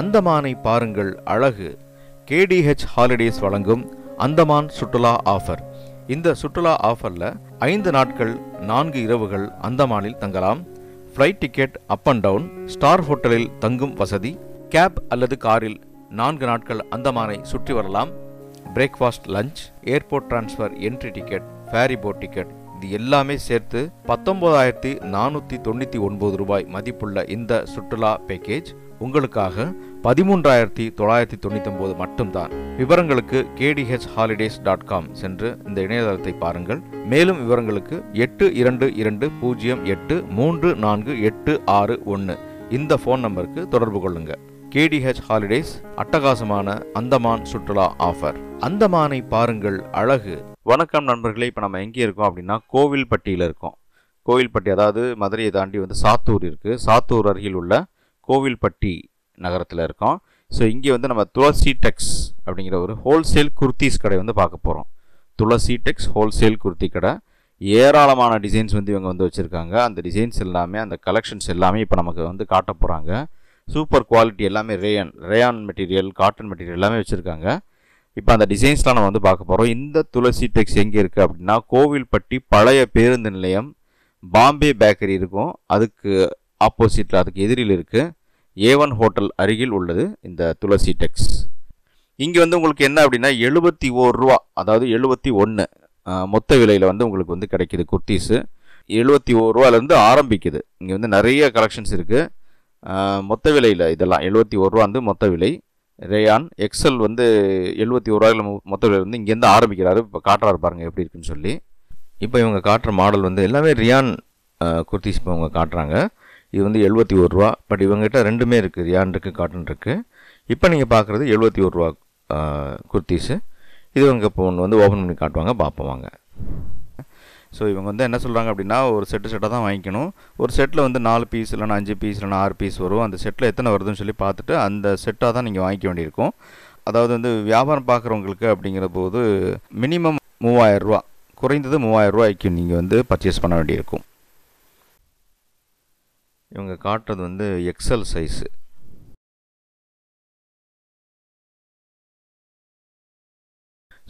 அந்தமானை பாருங்கள் அழகு KDH holidays வழங்கும் அந்தமான் சுற்றுலா ஆஃபர் இந்த சுற்றுலா ஆஃபரில் ஐந்து நாட்கள் நான்கு இரவுகள் அந்தமானில் தங்கலாம் flight ticket up and down star ஹோட்டலில் தங்கும் வசதி கேப் அல்லது காரில் நான்கு நாட்கள் அந்தமானை சுற்றி வரலாம் breakfast lunch airport transfer entry ticket ferry boat ticket இது எல்லாமே சேர்த்து பத்தொன்பதாயிரத்தி நானூற்றி தொண்ணூற்றி ஒன்பது ரூபாய் மதிப்புள்ள இந்த சுற்றுலா பேக்கேஜ் உங்களுக்காக பதிமூன்றாயிரத்தி தொள்ளாயிரத்தி தொண்ணூத்தொம்பது மட்டும்தான் விவரங்களுக்கு கேடிஹெச் ஹாலிடேஸ் டாட் காம் சென்று இந்த இணையதளத்தை பாருங்கள் மேலும் விவரங்களுக்கு எட்டு இரண்டு இரண்டு பூஜ்ஜியம் எட்டு மூன்று நான்கு எட்டு ஆறு ஒன்று இந்த ஃபோன் நம்பருக்கு தொடர்பு கொள்ளுங்கள் கேடிஹெச் ஹாலிடேஸ் அட்டகாசமான அந்தமான் சுற்றுலா ஆஃபர் அந்தமானை பாருங்கள் அழகு வணக்கம் நண்பர்களே இப்போ நம்ம எங்கே இருக்கோம் அப்படின்னா கோவில்பட்டியில் இருக்கோம் கோவில்பட்டி அதாவது மதுரையை தாண்டி வந்து சாத்தூர் இருக்குது சாத்தூர் அருகில் உள்ள கோவில்பட்டி நகரத்தில் இருக்கோம் ஸோ இங்கே வந்து நம்ம துளசி டெக்ஸ் அப்படிங்கிற ஒரு ஹோல்சேல் குர்த்திஸ் கடை வந்து பார்க்க போகிறோம் துளசி டெக்ஸ் ஹோல்சேல் குர்த்தி கடை ஏராளமான டிசைன்ஸ் வந்து இவங்க வந்து வச்சுருக்காங்க அந்த டிசைன்ஸ் எல்லாமே அந்த கலெக்ஷன்ஸ் எல்லாமே இப்போ நமக்கு வந்து காட்ட போகிறாங்க சூப்பர் குவாலிட்டி எல்லாமே rayon rayon material cotton material எல்லாமே வச்சுருக்காங்க இப்போ அந்த டிசைன்ஸ்லாம் நம்ம வந்து பார்க்க போகிறோம் இந்த துளசி டெக்ஸ் எங்கே இருக்குது அப்படின்னா கோவில்பட்டி பழைய பேருந்து நிலையம் பாம்பே பேக்கரி இருக்கும் அதுக்கு ஆப்போசிட்டில் அதுக்கு எதிரில் இருக்குது ஏவன் ஹோட்டல் அருகில் உள்ளது இந்த துளசி டெக்ஸ் இங்கே வந்து உங்களுக்கு என்ன அப்படின்னா எழுபத்தி ஓர் ரூபா அதாவது எழுபத்தி ஒன்று மொத்த விலையில் வந்து உங்களுக்கு வந்து கிடைக்கிது குர்த்தீஸு எழுபத்தி ஓர் ரூபாலேருந்து ஆரம்பிக்குது இங்கே வந்து நிறைய கலெக்ஷன்ஸ் இருக்குது மொத்த விலையில் இதெல்லாம் எழுபத்தி ஒரு ரூபா வந்து மொத்த விலை ரேயான் எக்ஸல் வந்து எழுபத்தி ஒரு ரூபாயில் மொத்த விலையிலேருந்து இங்கேருந்து ஆரம்பிக்கிறாரு இப்போ காட்டுறாரு பாருங்கள் எப்படி இருக்குன்னு சொல்லி இப்போ இவங்க காட்டுற மாடல் வந்து எல்லாமே ரியான் குர்த்திஸ் இப்போ இவங்க காட்டுறாங்க இது வந்து எழுபத்தி ஒரு ரூபா பட் இவங்ககிட்ட ரெண்டுமே இருக்குது யான் இருக்குது காட்டன் இருக்குது இப்போ நீங்கள் பார்க்குறது எழுபத்தி ஒரு ரூபா குர்த்திஸு இது இவங்க ஒன்று வந்து ஓப்பன் பண்ணி காட்டுவாங்க பார்ப்போம் வாங்க ஸோ இவங்க வந்து என்ன சொல்கிறாங்க அப்படின்னா ஒரு செட்டு செட்டாக தான் வாங்கிக்கணும் ஒரு செட்டில் வந்து நாலு பீஸ் இல்லைனா அஞ்சு பீஸ் இல்லைனா ஆறு பீஸ் வரும் அந்த செட்டில் எத்தனை வருதுன்னு சொல்லி பார்த்துட்டு அந்த செட்டாக தான் நீங்கள் வாங்கிக்க வேண்டியிருக்கும் அதாவது வந்து வியாபாரம் பார்க்குறவங்களுக்கு அப்படிங்கிற போது மினிமம் மூவாயிரரூவா குறைந்தது மூவாயிரம் ரூபாய்க்கு நீங்கள் வந்து பர்ச்சேஸ் பண்ண வேண்டியிருக்கும் இவங்க காட்டுறது வந்து எக்ஸல் சைஸு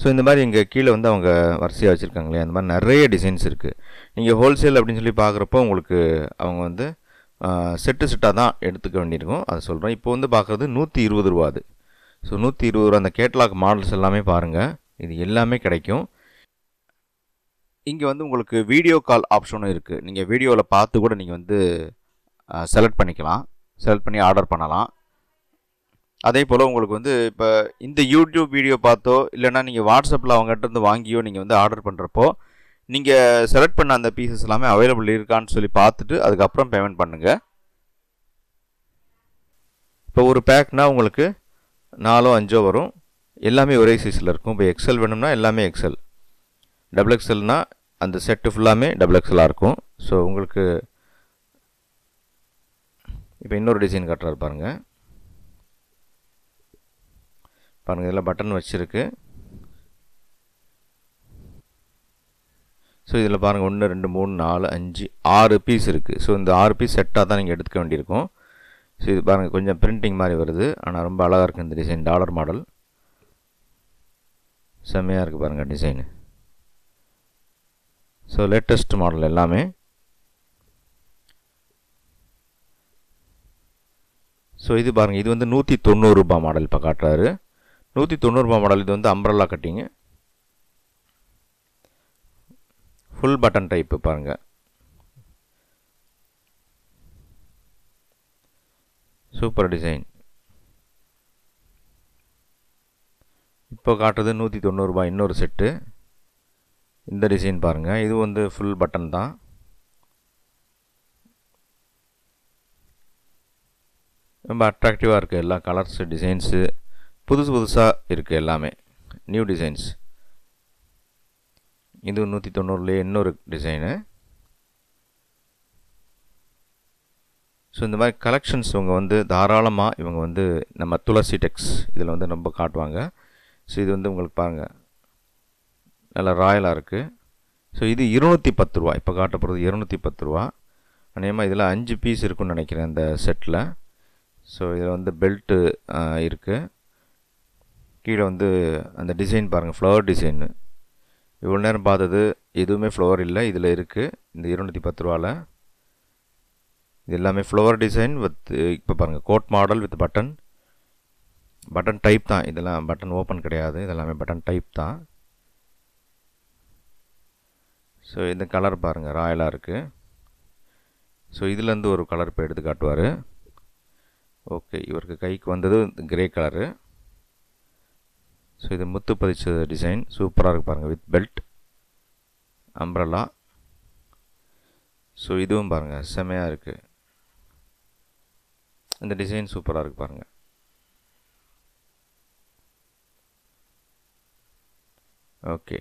ஸோ இந்த மாதிரி இங்கே கீழே வந்து அவங்க வரிசையாக வச்சுருக்காங்களே அந்த மாதிரி நிறைய டிசைன்ஸ் இருக்குது நீங்கள் ஹோல்சேல் அப்படின்னு சொல்லி பார்க்குறப்போ உங்களுக்கு அவங்க வந்து செட்டு செட்டாக தான் எடுத்துக்க வேண்டியிருக்கும் அதை சொல்கிறேன் இப்போ வந்து பார்க்குறது நூற்றி இருபது ரூபா அது ஸோ நூற்றி இருபது ரூபா அந்த கேட்லாக் மாடல்ஸ் எல்லாமே பாருங்கள் இது எல்லாமே கிடைக்கும் இங்கே வந்து உங்களுக்கு வீடியோ கால் ஆப்ஷனும் இருக்குது நீங்கள் வீடியோவில் பார்த்து கூட நீங்கள் வந்து செலக்ட் பண்ணிக்கலாம் செலக்ட் பண்ணி ஆர்டர் பண்ணலாம் அதே போல் உங்களுக்கு வந்து இப்போ இந்த யூடியூப் வீடியோ பார்த்தோ இல்லைனா நீங்கள் வாட்ஸ்அப்பில் அவங்ககிட்டருந்து வாங்கியோ நீங்கள் வந்து ஆர்டர் பண்ணுறப்போ நீங்கள் செலக்ட் பண்ண அந்த பீசஸ் எல்லாமே அவைலபிள் இருக்கான்னு சொல்லி பார்த்துட்டு அதுக்கப்புறம் பேமெண்ட் பண்ணுங்கள் இப்போ ஒரு பேக்னால் உங்களுக்கு நாலோ அஞ்சோ வரும் எல்லாமே ஒரே சைஸில் இருக்கும் இப்போ எக்ஸல் வேணும்னா எல்லாமே எக்ஸல் டபுள் எக்ஸல்னால் அந்த செட்டு ஃபுல்லாமே டபுள் எக்ஸலாக இருக்கும் ஸோ உங்களுக்கு இப்போ இன்னொரு டிசைன் கட்டுறாரு பாருங்கள் பாருங்கள் இதில் பட்டன் வச்சுருக்கு ஸோ இதில் பாருங்கள் ஒன்று ரெண்டு மூணு நாலு அஞ்சு ஆறு பீஸ் இருக்குது ஸோ இந்த ஆறு பீஸ் செட்டாக தான் நீங்கள் எடுத்துக்க வேண்டியிருக்கும் ஸோ இது பாருங்கள் கொஞ்சம் பிரிண்டிங் மாதிரி வருது ஆனால் ரொம்ப அழகாக இருக்குது இந்த டிசைன் டாலர் மாடல் செம்மையாக இருக்குது பாருங்கள் டிசைனு ஸோ லேட்டஸ்ட் மாடல் எல்லாமே ஸோ இது பாருங்கள் இது வந்து நூற்றி தொண்ணூறுரூபா மாடல் இப்போ காட்டுறாரு நூற்றி தொண்ணூறுபா மாடல் இது வந்து umbrella cutting full button type பாருங்கள் சூப்பர் டிசைன் இப்போ காட்டுறது நூற்றி தொண்ணூறுரூபா இன்னொரு செட்டு இந்த டிசைன் பாருங்கள் இது வந்து ஃபுல் பட்டன் தான் ரொம்ப அட்ராக்டிவாக இருக்குது எல்லா கலர்ஸு டிசைன்ஸு புதுசு புதுசாக இருக்குது எல்லாமே நியூ டிசைன்ஸ் இது நூற்றி தொண்ணூறுலேயே இன்னொரு டிசைனு ஸோ இந்த மாதிரி கலெக்ஷன்ஸ் இவங்க வந்து தாராளமாக இவங்க வந்து நம்ம துளசி டெக்ஸ் இதில் வந்து ரொம்ப காட்டுவாங்க ஸோ இது வந்து உங்களுக்கு பாருங்கள் நல்லா ராயலாக இருக்குது ஸோ இது இருநூற்றி பத்து ரூபா இப்போ காட்டப்படுறது இருநூற்றி பத்து ரூபா மாதிரி இதில் அஞ்சு பீஸ் இருக்குன்னு நினைக்கிறேன் இந்த செட்டில் ஸோ இதில் வந்து பெல்ட்டு இருக்குது கீழே வந்து அந்த டிசைன் பாருங்கள் ஃப்ளவர் டிசைனு இவ்வளோ நேரம் பார்த்தது எதுவுமே ஃப்ளவர் இல்லை இதில் இருக்குது இந்த இருநூற்றி பத்து ரூபாவில் இது எல்லாமே ஃப்ளவர் டிசைன் வித் இப்போ பாருங்கள் coat model with button button type தான் இதெல்லாம் பட்டன் ஓப்பன் கிடையாது இதெல்லாமே பட்டன் டைப் தான் ஸோ இந்த கலர் பாருங்கள் ராயலாக இருக்குது ஸோ இதுலேருந்து ஒரு கலர் இப்போ எடுத்து காட்டுவார் ஓகே இவருக்கு கைக்கு வந்தது கிரே கலரு ஸோ இது முத்து பதிச்ச டிசைன் சூப்பராக இருக்கு பாருங்கள் வித் பெல்ட் அம்ப்ரலா ஸோ இதுவும் பாருங்கள் செமையாக இருக்குது இந்த டிசைன் சூப்பராக இருக்குது பாருங்கள் ஓகே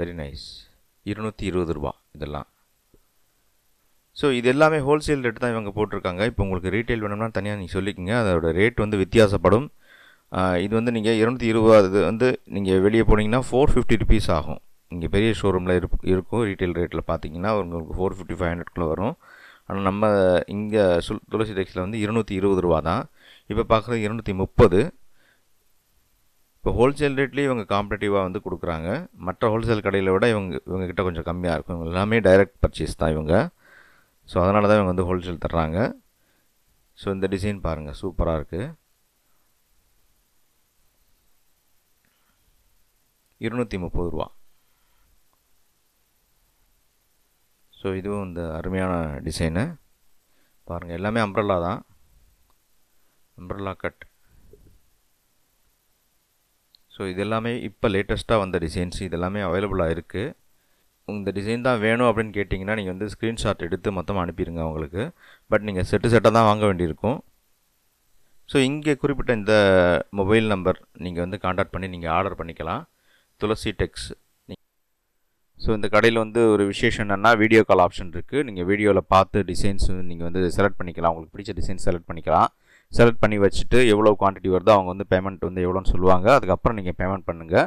வெரி நைஸ் இருநூற்றி இருபது ரூபா இதெல்லாம் ஸோ இது எல்லாமே ஹோல்சேல் ரேட்டு தான் இவங்க போட்டிருக்காங்க இப்போ உங்களுக்கு ரீட்டைல் வேணும்னா தனியாக நீங்கள் சொல்லிக்கோங்க அதோட ரேட் வந்து வித்தியாசப்படும் இது வந்து நீங்கள் இரநூத்தி இருபது வந்து நீங்கள் வெளியே போனீங்கன்னா ஃபோர் ஃபிஃப்டி ருபீஸ் ஆகும் இங்கே பெரிய ஷோரூமில் இருப் இருக்கும் ரீட்டைல் ரேட்டில் பார்த்தீங்கன்னா உங்களுக்கு ஃபோர் ஃபிஃப்டி ஃபைவ் ஹண்ட்ரட்குள்ளே வரும் ஆனால் நம்ம இங்கே சுல் துளசி டெக்ஸில் வந்து இருநூற்றி இருபது ரூபா தான் இப்போ பார்க்குறது இருநூற்றி முப்பது இப்போ ஹோல்சேல் ரேட்லேயும் இவங்க காம்படேட்டிவாக வந்து கொடுக்குறாங்க மற்ற ஹோல்சேல் கடையில் விட இவங்க இவங்கக்கிட்ட கொஞ்சம் கம்மியாக இருக்கும் இவங்க எல்லாமே டைரக்ட் பர்ச்சேஸ் தான் இவங்க ஸோ அதனால தான் இவங்க வந்து ஹோல்சேல் தர்றாங்க ஸோ இந்த டிசைன் பாருங்கள் சூப்பராக இருக்குது இருநூற்றி முப்பது ரூபா ஸோ இதுவும் இந்த அருமையான டிசைனு பாருங்கள் எல்லாமே அம்ப்ரல்லா தான் அம்ப்ரல்லா கட் ஸோ இது எல்லாமே இப்போ லேட்டஸ்ட்டாக வந்த டிசைன்ஸ் இதெல்லாமே அவைலபிளாக இருக்குது இந்த டிசைன் தான் வேணும் அப்படின்னு கேட்டிங்கன்னா நீங்கள் வந்து ஸ்க்ரீன்ஷாட் எடுத்து மொத்தமாக அனுப்பிடுங்க அவங்களுக்கு பட் நீங்கள் செட்டு செட்டாக தான் வாங்க வேண்டியிருக்கும் ஸோ இங்கே குறிப்பிட்ட இந்த மொபைல் நம்பர் நீங்கள் வந்து காண்டாக்ட் பண்ணி நீங்கள் ஆர்டர் பண்ணிக்கலாம் துளசி டெக்ஸ் ஸோ இந்த கடையில் வந்து ஒரு விசேஷம் என்னென்னா வீடியோ கால் ஆப்ஷன் இருக்குது நீங்கள் வீடியோவில் பார்த்து டிசைன்ஸ் நீங்கள் வந்து செலக்ட் பண்ணிக்கலாம் உங்களுக்கு பிடிச்ச டிசைன் செலக்ட் பண்ணிக்கலாம் செலக்ட் பண்ணி வச்சுட்டு எவ்வளோ குவான்டிட்டி வருதோ அவங்க வந்து பேமெண்ட் வந்து எவ்வளோன்னு சொல்லுவாங்க அதுக்கப்புறம் நீங்கள் பேமெண்ட் பண்ணுங்கள்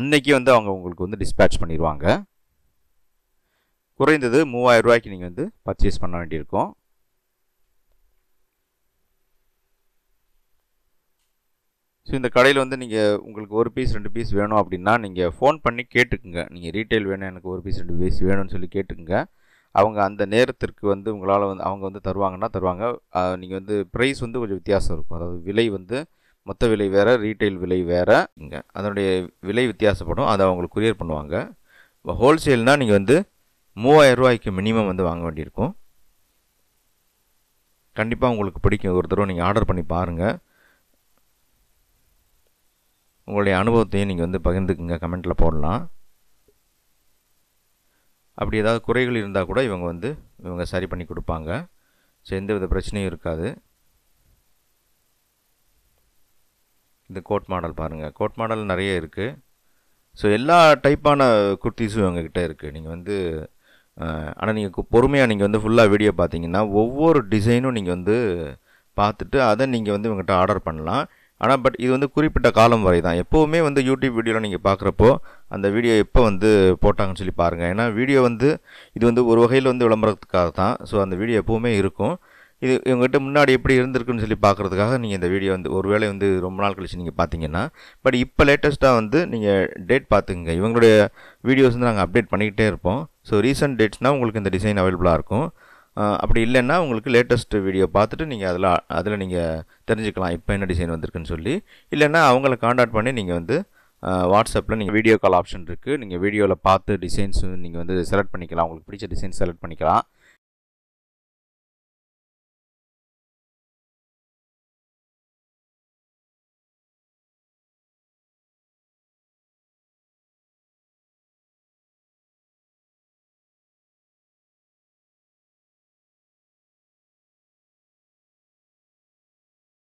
அன்றைக்கி வந்து அவங்க உங்களுக்கு வந்து டிஸ்பேட்ச் பண்ணிடுவாங்க குறைந்தது மூவாயிரம் ரூபாய்க்கு நீங்கள் வந்து பர்ச்சேஸ் பண்ண வேண்டியிருக்கும் ஸோ இந்த கடையில் வந்து நீங்கள் உங்களுக்கு ஒரு பீஸ் ரெண்டு பீஸ் வேணும் அப்படின்னா நீங்கள் ஃபோன் பண்ணி கேட்டுக்குங்க நீங்கள் ரீட்டைல் வேணும் எனக்கு ஒரு பீஸ் ரெண்டு பீஸ் வேணும்னு சொல்லி கேட்டுக்குங்க அவங்க அந்த நேரத்திற்கு வந்து உங்களால் வந்து அவங்க வந்து தருவாங்கன்னா தருவாங்க நீங்கள் வந்து ப்ரைஸ் வந்து கொஞ்சம் வித்தியாசம் இருக்கும் அதாவது விலை வந்து மொத்த விலை வேறு ரீட்டைல் விலை வேறு இங்கே அதனுடைய விலை வித்தியாசப்படும் அதை அவங்களுக்கு கொரியர் பண்ணுவாங்க ஹோல்சேல்னால் நீங்கள் வந்து மூவாயிரம் ரூபாய்க்கு மினிமம் வந்து வாங்க வேண்டியிருக்கும் கண்டிப்பாக உங்களுக்கு பிடிக்கும் ஒரு தடவை நீங்கள் ஆர்டர் பண்ணி பாருங்கள் உங்களுடைய அனுபவத்தையும் நீங்கள் வந்து பகிர்ந்துக்குங்க கமெண்ட்டில் போடலாம் அப்படி ஏதாவது குறைகள் இருந்தால் கூட இவங்க வந்து இவங்க சரி பண்ணி கொடுப்பாங்க ஸோ எந்த வித பிரச்சனையும் இருக்காது இந்த கோட் மாடல் பாருங்கள் கோட் மாடல் நிறைய இருக்குது ஸோ எல்லா டைப்பான குர்த்திஸும் இவங்கக்கிட்ட இருக்குது நீங்கள் வந்து ஆனால் நீங்கள் பொறுமையாக நீங்கள் வந்து ஃபுல்லாக வீடியோ பார்த்தீங்கன்னா ஒவ்வொரு டிசைனும் நீங்கள் வந்து பார்த்துட்டு அதை நீங்கள் வந்து இவங்ககிட்ட ஆர்டர் பண்ணலாம் ஆனால் பட் இது வந்து குறிப்பிட்ட காலம் வரை தான் எப்போவுமே வந்து யூடியூப் வீடியோவில் நீங்கள் பார்க்குறப்போ அந்த வீடியோ எப்போ வந்து போட்டாங்கன்னு சொல்லி பாருங்கள் ஏன்னா வீடியோ வந்து இது வந்து ஒரு வகையில் வந்து விளம்பரத்துக்காக தான் ஸோ அந்த வீடியோ எப்போவுமே இருக்கும் இது இவங்ககிட்ட முன்னாடி எப்படி இருந்திருக்குன்னு சொல்லி பார்க்குறதுக்காக நீங்கள் இந்த வீடியோ வந்து ஒரு வேளை வந்து ரொம்ப நாள் கழிச்சு நீங்கள் பார்த்தீங்கன்னா பட் இப்போ லேட்டஸ்ட்டாக வந்து நீங்கள் டேட் பார்த்துக்குங்க இவங்களுடைய வீடியோஸ் வந்து நாங்கள் அப்டேட் பண்ணிக்கிட்டே இருப்போம் ஸோ ரீசெண்ட் டேட்ஸ்னால் உங்களுக்கு இந்த டிசைன் அவைலபிளாக இருக்கும் அப்படி இல்லைன்னா உங்களுக்கு லேட்டஸ்ட் வீடியோ பார்த்துட்டு நீங்கள் அதில் அதில் நீங்கள் தெரிஞ்சுக்கலாம் இப்போ என்ன டிசைன் வந்திருக்குன்னு சொல்லி இல்லைன்னா அவங்கள காண்டாக்ட் பண்ணி நீங்கள் வந்து வாட்ஸ்அப்பில் நீங்கள் வீடியோ கால் ஆப்ஷன் இருக்குது நீங்கள் வீடியோவில் பார்த்து டிசைன்ஸ் நீங்கள் வந்து செலக்ட் பண்ணிக்கலாம் உங்களுக்கு பிடிச்ச டிசைன் செலக்ட் பண்ணிக்கலாம்